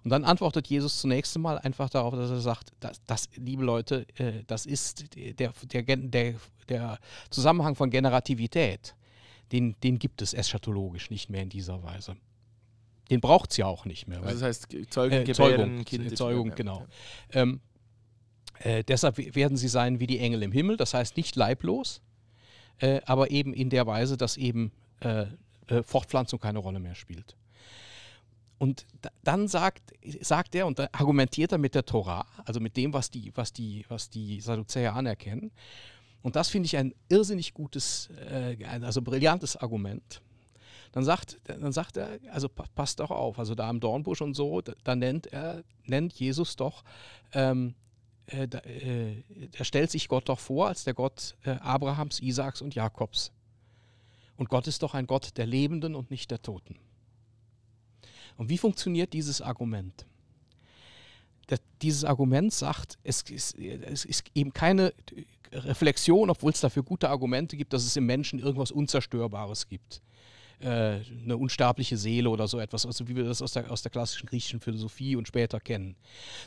Und dann antwortet Jesus zunächst einmal einfach darauf, dass er sagt, das, das liebe Leute, äh, das ist der, der, der, der Zusammenhang von Generativität. Den, den gibt es eschatologisch nicht mehr in dieser Weise. Den braucht es ja auch nicht mehr. Also das heißt, Zeugen, äh, Gebären, Zeugung, kind, Zeugung, genau. Ähm, äh, deshalb werden sie sein wie die Engel im Himmel, das heißt nicht leiblos, äh, aber eben in der Weise, dass eben äh, äh, Fortpflanzung keine Rolle mehr spielt. Und dann sagt, sagt er und argumentiert er mit der Torah, also mit dem, was die, was die, was die Sadduzäer anerkennen. Und das finde ich ein irrsinnig gutes, äh, also brillantes Argument. Dann sagt, dann sagt er, also passt doch auf, also da am Dornbusch und so, da, nennt er, nennt Jesus doch, ähm, äh, da, äh, stellt sich Gott doch vor als der Gott äh, Abrahams, Isaaks und Jakobs. Und Gott ist doch ein Gott der Lebenden und nicht der Toten. Und wie funktioniert dieses Argument? Das, dieses Argument sagt, es ist, es ist eben keine Reflexion, obwohl es dafür gute Argumente gibt, dass es im Menschen irgendwas Unzerstörbares gibt äh, eine unsterbliche Seele oder so etwas, also wie wir das aus der, aus der klassischen griechischen Philosophie und später kennen,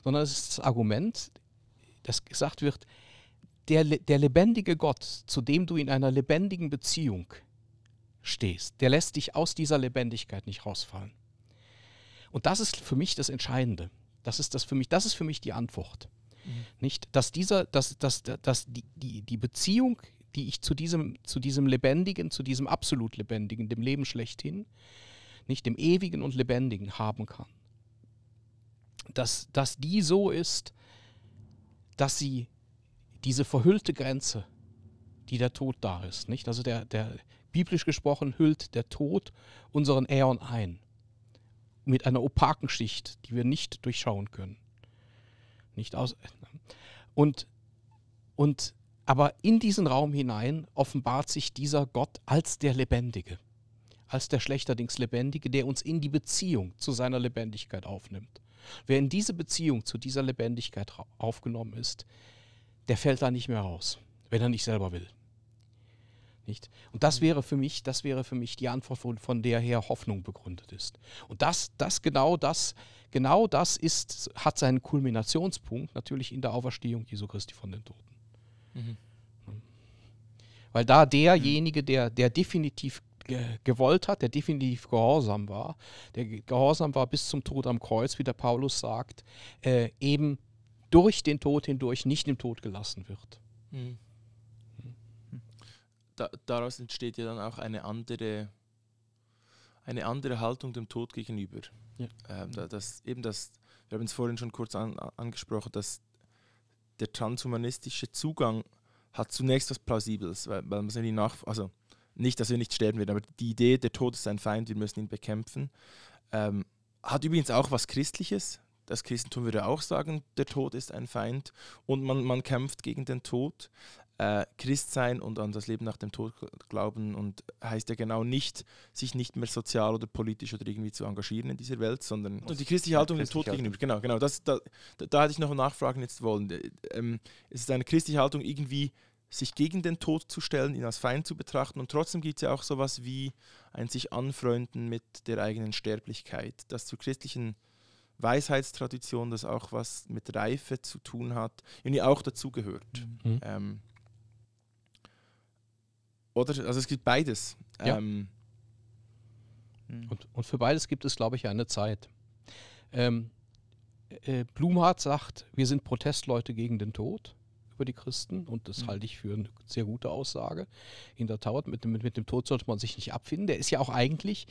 sondern es ist das Argument, das gesagt wird, der, der lebendige Gott, zu dem du in einer lebendigen Beziehung stehst, der lässt dich aus dieser Lebendigkeit nicht rausfallen. Und das ist für mich das Entscheidende. Das ist das für mich, das ist für mich die Antwort. Mhm. Nicht, dass dieser, dass, dass, dass die, die, die Beziehung, die ich zu diesem, zu diesem Lebendigen, zu diesem absolut Lebendigen, dem Leben schlechthin, nicht dem Ewigen und Lebendigen haben kann, dass, dass die so ist, dass sie diese verhüllte Grenze, die der Tod da ist, nicht? Also der, der biblisch gesprochen hüllt der Tod unseren Äon ein mit einer opaken Schicht, die wir nicht durchschauen können. Nicht aus. Und, und aber in diesen Raum hinein offenbart sich dieser Gott als der Lebendige, als der schlechterdings Lebendige, der uns in die Beziehung zu seiner Lebendigkeit aufnimmt. Wer in diese Beziehung zu dieser Lebendigkeit aufgenommen ist, der fällt da nicht mehr raus, wenn er nicht selber will. Nicht? Und das mhm. wäre für mich, das wäre für mich die Antwort, von, von der her Hoffnung begründet ist. Und das, das genau das, genau das ist, hat seinen Kulminationspunkt natürlich in der Auferstehung Jesu Christi von den Toten. Mhm. Hm. Weil da derjenige, mhm. der, der definitiv gewollt hat, der definitiv gehorsam war, der gehorsam war bis zum Tod am Kreuz, wie der Paulus sagt, äh, eben durch den Tod hindurch nicht im Tod gelassen wird. Mhm da, daraus entsteht ja dann auch eine andere, eine andere Haltung dem Tod gegenüber. Ja. Ähm, da, das, eben das, wir haben es vorhin schon kurz an, angesprochen, dass der transhumanistische Zugang hat zunächst was Plausibles, weil, weil man irgendwie nach, also nicht, dass wir nicht sterben werden, aber die Idee, der Tod ist ein Feind, wir müssen ihn bekämpfen, ähm, hat übrigens auch was Christliches. Das Christentum würde auch sagen, der Tod ist ein Feind und man, man kämpft gegen den Tod äh, Christ sein und an das Leben nach dem Tod glauben und heißt ja genau nicht, sich nicht mehr sozial oder politisch oder irgendwie zu engagieren in dieser Welt, sondern und die christliche Haltung ja, dem Tod gegenüber. Genau, genau. Das, da, da, da hatte ich noch nachfragen jetzt wollen. Äh, ähm, es ist eine christliche Haltung irgendwie sich gegen den Tod zu stellen, ihn als Feind zu betrachten. Und trotzdem gibt es ja auch sowas wie ein sich anfreunden mit der eigenen Sterblichkeit, das zur christlichen Weisheitstradition, das auch was mit Reife zu tun hat, irgendwie auch dazugehört. Mhm. mhm. Ähm, oder? Also es gibt beides. Ja. Ähm, und, und, für beides gibt es, glaube ich, eine Zeit. Ähm, äh, Blumhardt sagt, wir sind Protestleute gegen den Tod über die Christen und das mhm. halte ich für eine sehr gute Aussage. In der Tat, mit, mit, mit dem Tod sollte man sich nicht abfinden. Der ist ja auch eigentlich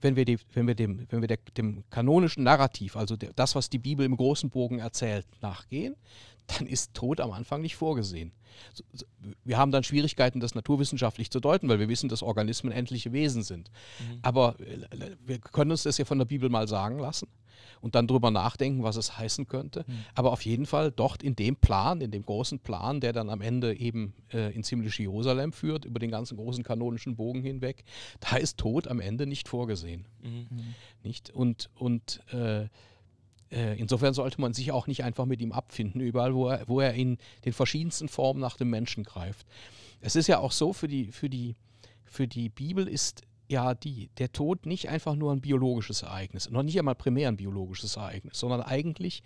wenn wir, die, wenn wir, dem, wenn wir der, dem kanonischen Narrativ, also der, das, was die Bibel im großen Bogen erzählt, nachgehen, dann ist Tod am Anfang nicht vorgesehen. Wir haben dann Schwierigkeiten, das naturwissenschaftlich zu deuten, weil wir wissen, dass Organismen endliche Wesen sind. Mhm. Aber äh, wir können uns das ja von der Bibel mal sagen lassen und dann darüber nachdenken, was es heißen könnte. Mhm. Aber auf jeden Fall dort in dem Plan, in dem großen Plan, der dann am Ende eben äh, ins himmlische Jerusalem führt, über den ganzen großen kanonischen Bogen hinweg, da ist Tod am Ende nicht vorgesehen. Mhm. mhm. Nicht? Und, und äh, äh, insofern sollte man sich auch nicht einfach mit ihm abfinden, überall, wo er, wo er in den verschiedensten Formen nach dem Menschen greift. Es ist ja auch so, für die, für die, für die Bibel ist ja die, der Tod nicht einfach nur ein biologisches Ereignis, noch nicht einmal primär ein biologisches Ereignis, sondern eigentlich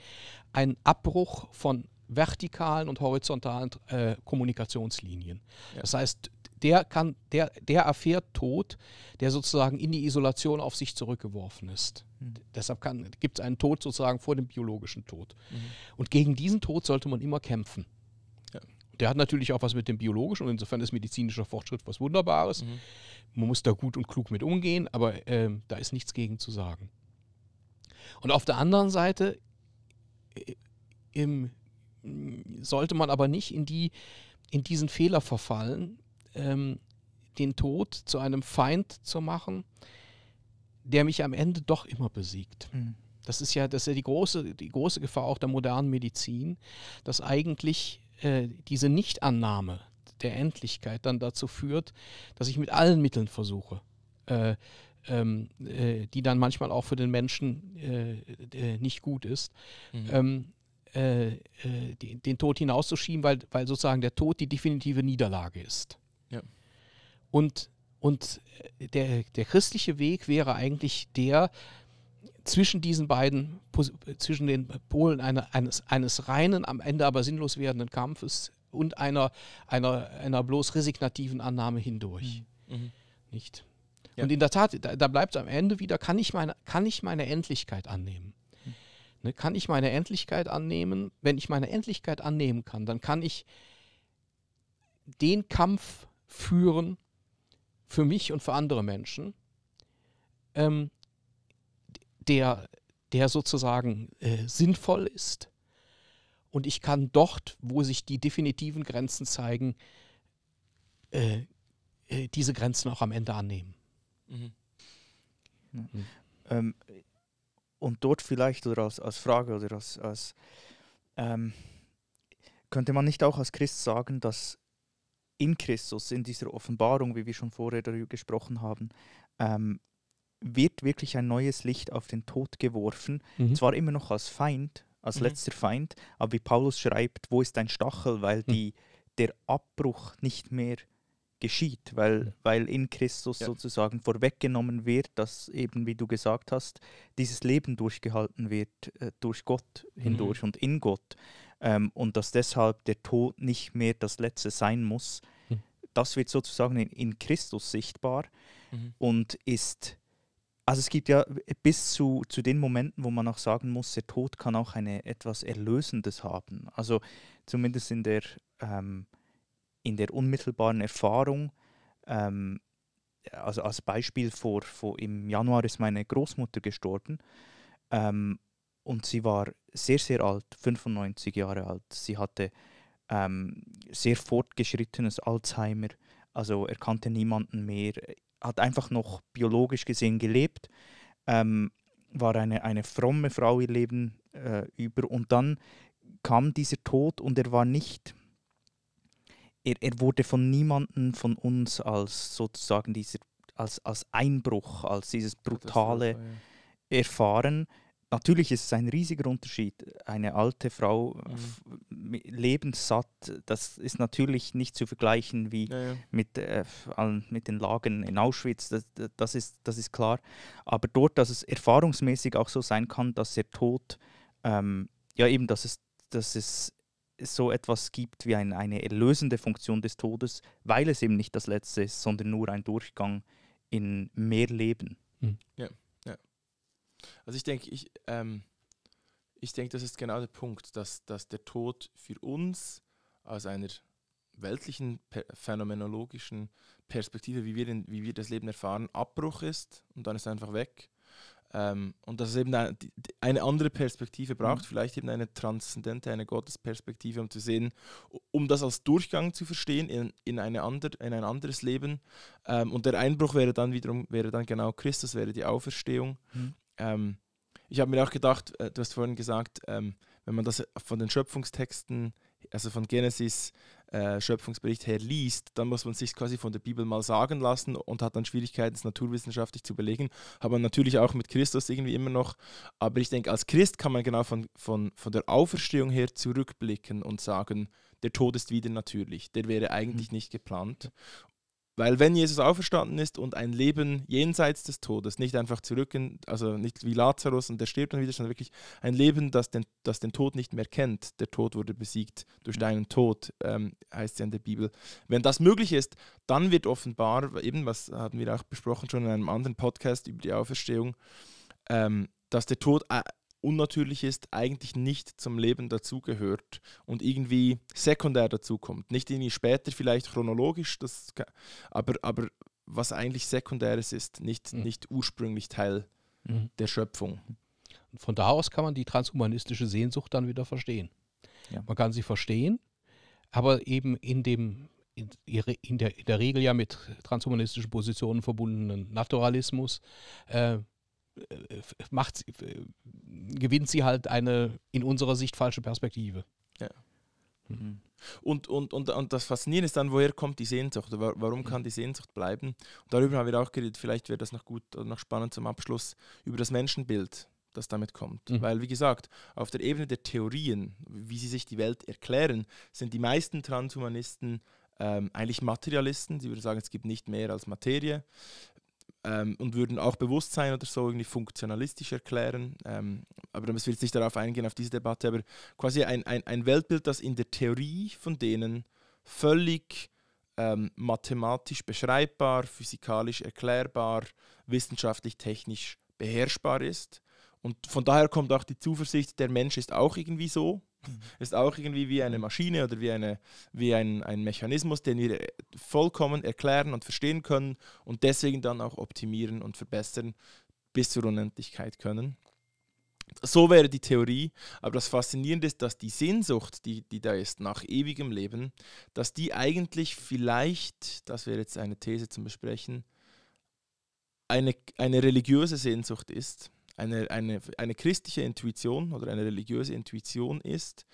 ein Abbruch von vertikalen und horizontalen äh, Kommunikationslinien. Ja. Das heißt, der kann, der, der erfährt Tod, der sozusagen in die Isolation auf sich zurückgeworfen ist. Mhm. Deshalb gibt es einen Tod sozusagen vor dem biologischen Tod. Mhm. Und gegen diesen Tod sollte man immer kämpfen. Der hat natürlich auch was mit dem biologischen und insofern ist medizinischer Fortschritt was Wunderbares. Mhm. Man muss da gut und klug mit umgehen, aber äh, da ist nichts gegen zu sagen. Und auf der anderen Seite äh, im, sollte man aber nicht in, die, in diesen Fehler verfallen, ähm, den Tod zu einem Feind zu machen, der mich am Ende doch immer besiegt. Mhm. Das ist ja, das ist ja die, große, die große Gefahr auch der modernen Medizin, dass eigentlich äh, diese Nichtannahme der Endlichkeit dann dazu führt, dass ich mit allen Mitteln versuche, äh, ähm, äh, die dann manchmal auch für den Menschen äh, äh nicht gut ist, mhm. ähm, äh, äh, die, den Tod hinauszuschieben, weil, weil sozusagen der Tod die definitive Niederlage ist. Ja. Und, und der, der christliche Weg wäre eigentlich der, zwischen diesen beiden, zwischen den Polen eine, eines, eines reinen, am Ende aber sinnlos werdenden Kampfes und einer, einer, einer bloß resignativen Annahme hindurch. Mhm. mhm. Nicht? Ja. Und in der Tat, da, da bleibt am Ende wieder, kann ich meine, kann ich meine Endlichkeit annehmen? Mhm. Ne, kann ich meine Endlichkeit annehmen? Wenn ich meine Endlichkeit annehmen kann, dann kann ich den Kampf führen für mich und für andere Menschen, ähm, der, der sozusagen äh, sinnvoll ist. Und ich kann dort, wo sich die definitiven Grenzen zeigen, äh, äh, diese Grenzen auch am Ende annehmen. Mhm. Mhm. Ähm, und dort vielleicht oder als, als Frage oder als, als ähm, könnte man nicht auch als Christ sagen, dass in Christus, in dieser Offenbarung, wie wir schon vorher darüber gesprochen haben, ähm, wird wirklich ein neues Licht auf den Tod geworfen, mhm. zwar immer noch als Feind, als mhm. letzter Feind, aber wie Paulus schreibt, wo ist dein Stachel, weil mhm. die, der Abbruch nicht mehr geschieht, weil, weil in Christus ja. sozusagen vorweggenommen wird, dass eben, wie du gesagt hast, dieses Leben durchgehalten wird äh, durch Gott hindurch mhm. und in Gott ähm, und dass deshalb der Tod nicht mehr das Letzte sein muss. Mhm. Das wird sozusagen in, in Christus sichtbar mhm. und ist also es gibt ja bis zu, zu den Momenten, wo man auch sagen muss, der Tod kann auch eine, etwas Erlösendes haben. Also zumindest in der, ähm, in der unmittelbaren Erfahrung. Ähm, also als Beispiel vor, vor im Januar ist meine Großmutter gestorben ähm, und sie war sehr, sehr alt, 95 Jahre alt. Sie hatte ähm, sehr fortgeschrittenes Alzheimer, also er kannte niemanden mehr, hat einfach noch biologisch gesehen gelebt, ähm, war eine, eine fromme Frau ihr Leben äh, über und dann kam dieser Tod und er war nicht, er, er wurde von niemandem von uns als sozusagen dieser, als, als Einbruch, als dieses brutale erfahren. Ja natürlich ist es ein riesiger Unterschied. Eine alte Frau äh, mhm. lebenssatt, das ist natürlich nicht zu vergleichen wie ja, ja. Mit, äh, mit den Lagen in Auschwitz, das, das, ist, das ist klar. Aber dort, dass es erfahrungsmäßig auch so sein kann, dass der Tod, ähm, ja eben, dass es, dass es so etwas gibt wie ein, eine erlösende Funktion des Todes, weil es eben nicht das Letzte ist, sondern nur ein Durchgang in mehr Leben. Mhm. Ja. Also ich denke, ich, ähm, ich denke, das ist genau der Punkt, dass, dass der Tod für uns aus einer weltlichen, phänomenologischen Perspektive, wie wir, den, wie wir das Leben erfahren, Abbruch ist und dann ist er einfach weg. Ähm, und dass es eben eine, andere Perspektive braucht, mhm. vielleicht eben eine transzendente, eine Gottesperspektive, um zu sehen, um das als Durchgang zu verstehen in, in, eine ander, in ein anderes Leben. Ähm, und der Einbruch wäre dann wiederum, wäre dann genau Christus, wäre die Auferstehung. Mhm ähm, ich habe mir auch gedacht, äh, du hast vorhin gesagt, ähm, wenn man das von den Schöpfungstexten, also von Genesis äh, Schöpfungsbericht her liest, dann muss man sich quasi von der Bibel mal sagen lassen und hat dann Schwierigkeiten, es naturwissenschaftlich zu belegen. Hat man natürlich auch mit Christus irgendwie immer noch. Aber ich denke, als Christ kann man genau von, von, von der Auferstehung her zurückblicken und sagen, der Tod ist wieder natürlich. Der wäre eigentlich mhm. nicht geplant. Weil wenn Jesus auferstanden ist und ein Leben jenseits des Todes, nicht einfach zurück, in, also nicht wie Lazarus und der stirbt dann wieder, sondern wirklich ein Leben, das den, das den Tod nicht mehr kennt, der Tod wurde besiegt durch mhm. deinen Tod, ähm, heißt es ja in der Bibel. Wenn das möglich ist, dann wird offenbar, eben was hatten wir auch besprochen schon in einem anderen Podcast über die Auferstehung, ähm, dass der Tod äh, unnatürlich ist, eigentlich nicht zum Leben dazugehört und irgendwie sekundär dazukommt. Nicht irgendwie später vielleicht chronologisch, das, aber, aber was eigentlich sekundäres ist, nicht, mhm. nicht ursprünglich Teil mhm. der Schöpfung. Und von da aus kann man die transhumanistische Sehnsucht dann wieder verstehen. Ja. Man kann sie verstehen, aber eben in dem in, der, in der Regel ja mit transhumanistischen Positionen verbundenen Naturalismus äh, äh, macht, äh, gewinnt sie halt eine in unserer Sicht falsche Perspektive. Ja. Mhm. mhm. Und, und, und, und das Faszinierende ist dann, woher kommt die Sehnsucht? Warum kann die Sehnsucht bleiben? Und darüber haben wir auch geredet, vielleicht wäre das noch gut, noch spannend zum Abschluss, über das Menschenbild, das damit kommt. Mhm. Weil, wie gesagt, auf der Ebene der Theorien, wie sie sich die Welt erklären, sind die meisten Transhumanisten ähm, eigentlich Materialisten, Sie würden sagen, es gibt nicht mehr als Materie ähm, und würden auch Bewusstsein oder so irgendwie funktionalistisch erklären. Ähm, aber das will jetzt nicht darauf eingehen, auf diese Debatte, aber quasi ein, ein, ein Weltbild, das in der Theorie von denen völlig ähm, mathematisch beschreibbar, physikalisch erklärbar, wissenschaftlich, technisch beherrschbar ist. Und von daher kommt auch die Zuversicht, der Mensch ist auch irgendwie so, Ist auch irgendwie wie eine mhm. Maschine oder wie, eine, wie ein, ein Mechanismus, den wir äh, vollkommen erklären und verstehen können und deswegen dann auch optimieren und verbessern bis zur Unendlichkeit können. So wäre die Theorie, aber das Faszinierende ist, dass die Sehnsucht, die, die da ist nach ewigem Leben, dass die eigentlich vielleicht, das wäre jetzt eine These zum Besprechen, eine, eine religiöse Sehnsucht ist eine, eine, eine christliche Intuition oder eine religiöse Intuition ist,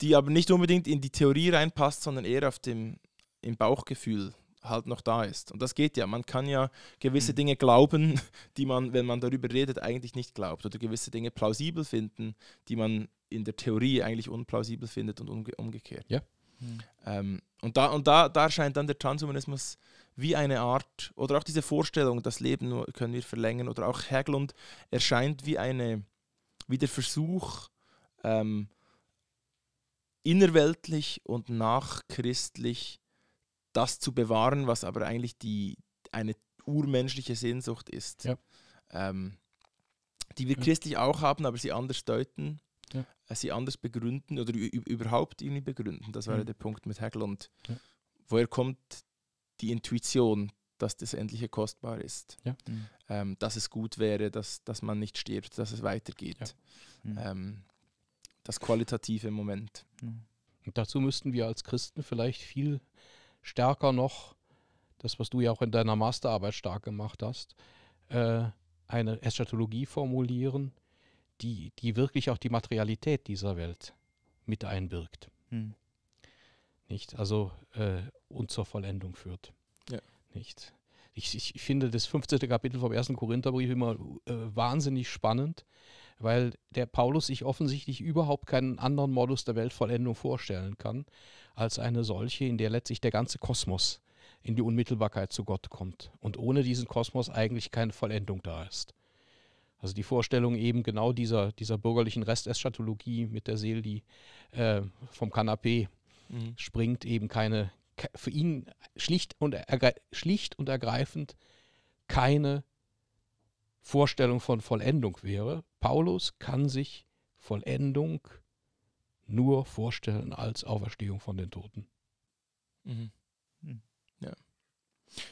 die aber nicht unbedingt in die Theorie reinpasst, sondern eher auf dem, im Bauchgefühl halt noch da ist. Und das geht ja. Man kann ja gewisse mhm. Dinge glauben, die man, wenn man darüber redet, eigentlich nicht glaubt. Oder gewisse Dinge plausibel finden, die man in der Theorie eigentlich unplausibel findet und umge umgekehrt. Ja. Mhm. Ähm, und da, und da, da scheint dann der Transhumanismus wie eine Art, oder auch diese Vorstellung, das Leben können wir verlängern, oder auch Häglund erscheint wie, eine, wie der Versuch, ähm, innerweltlich und nachchristlich das zu bewahren, was aber eigentlich die, eine urmenschliche Sehnsucht ist, ja. ähm, die wir ja. christlich auch haben, aber sie anders deuten, ja. Äh, sie anders begründen oder überhaupt irgendwie begründen. Das wäre mhm. ja der Punkt mit Häglund. Woher kommt die Intuition, dass das Endliche kostbar ist, ja. ähm, dass es gut wäre, dass, dass man nicht stirbt, dass es weitergeht. Ja. Mhm. Ähm, das qualitative Moment. Mhm. Und dazu müssten wir als Christen vielleicht viel stärker noch, das, was du ja auch in deiner Masterarbeit stark gemacht hast, äh, eine Eschatologie formulieren, die, die wirklich auch die Materialität dieser Welt mit einbirgt. Hm nicht? Also äh, und zur Vollendung führt. Ja. Nicht? Ich, ich, finde das 15. Kapitel vom 1. Korintherbrief immer äh, wahnsinnig spannend, weil der Paulus sich offensichtlich überhaupt keinen anderen Modus der Weltvollendung vorstellen kann, als eine solche, in der letztlich der ganze Kosmos in die Unmittelbarkeit zu Gott kommt und ohne diesen Kosmos eigentlich keine Vollendung da ist. Also die Vorstellung eben genau dieser, dieser bürgerlichen Resteschatologie mit der Seele, die äh, vom Kanapee mhm. springt eben keine, für ihn schlicht und, schlicht und ergreifend keine Vorstellung von Vollendung wäre. Paulus kann sich Vollendung nur vorstellen als Auferstehung von den Toten. Mhm. Hm. Ja.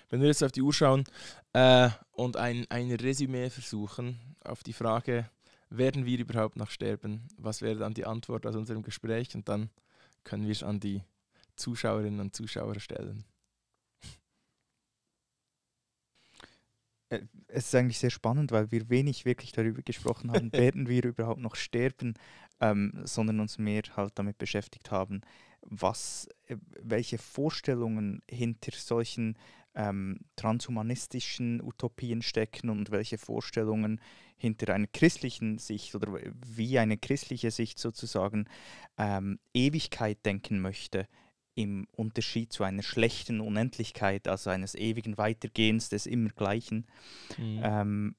Wenn wir jetzt auf die Uhr schauen äh, und ein, ein Resümee versuchen auf die Frage, werden wir überhaupt noch sterben? Was wäre dann die Antwort aus unserem Gespräch? Und dann können wir es an die Zuschauerinnen und Zuschauer stellen. Äh, es ist eigentlich sehr spannend, weil wir wenig wirklich darüber gesprochen haben, werden wir überhaupt noch sterben, ähm, sondern uns mehr halt damit beschäftigt haben, was, äh, welche Vorstellungen hinter solchen ähm, transhumanistischen Utopien stecken und welche Vorstellungen hinter einer christlichen Sicht oder wie eine christliche Sicht sozusagen ähm, Ewigkeit denken möchte im Unterschied zu einer schlechten Unendlichkeit, also eines ewigen Weitergehens des Immergleichen. Mhm. Ähm,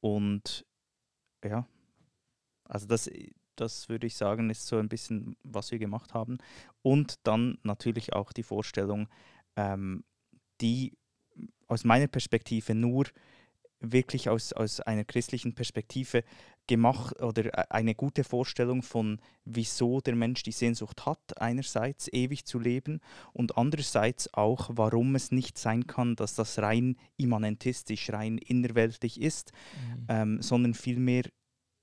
und ja, also das, das würde ich sagen, ist so ein bisschen, was wir gemacht haben. Und dann natürlich auch die Vorstellung, ähm, die aus meiner Perspektive nur wirklich aus, aus einer christlichen Perspektive gemacht oder eine gute Vorstellung von, wieso der Mensch die Sehnsucht hat, einerseits ewig zu leben und andererseits auch, warum es nicht sein kann, dass das rein immanentistisch, rein innerweltlich ist, mhm. ähm, sondern vielmehr,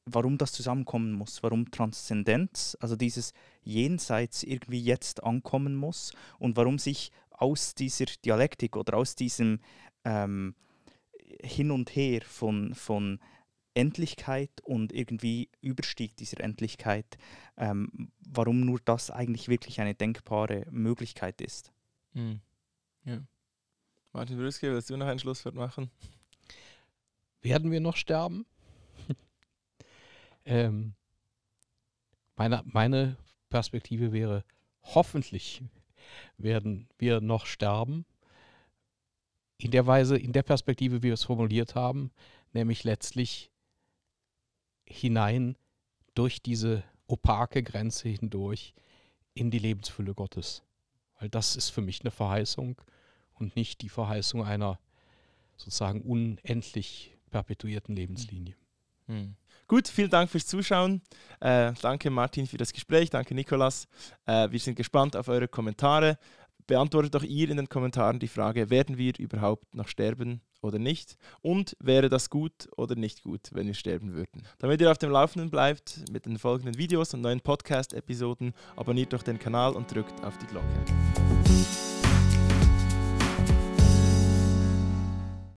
warum das zusammenkommen muss, warum Transzendenz, also dieses Jenseits irgendwie jetzt ankommen muss und warum sich aus dieser Dialektik oder aus diesem ähm, Hin und Her von, von Endlichkeit und irgendwie Überstieg dieser Endlichkeit, ähm, warum nur das eigentlich wirklich eine denkbare Möglichkeit ist. Mhm. Ja. Martin Brüske, willst du noch ein Schlusswort machen? Werden wir noch sterben? ähm, meine, meine Perspektive wäre, hoffentlich werden wir noch sterben. In der Weise, in der Perspektive, wie wir es formuliert haben, nämlich letztlich hinein durch diese opake Grenze hindurch in die Lebensfülle Gottes. Weil das ist für mich eine Verheißung und nicht die Verheißung einer sozusagen unendlich perpetuierten Lebenslinie. Hm. hm. Gut, vielen Dank fürs Zuschauen. Äh, danke Martin für das Gespräch, danke Nikolas. Äh, wir sind gespannt auf eure Kommentare. Beantwortet auch ihr in den Kommentaren die Frage, werden wir überhaupt noch sterben oder nicht? Und wäre das gut oder nicht gut, wenn wir sterben würden? Damit ihr auf dem Laufenden bleibt mit den folgenden Videos und neuen Podcast-Episoden, abonniert doch den Kanal und drückt auf die Glocke.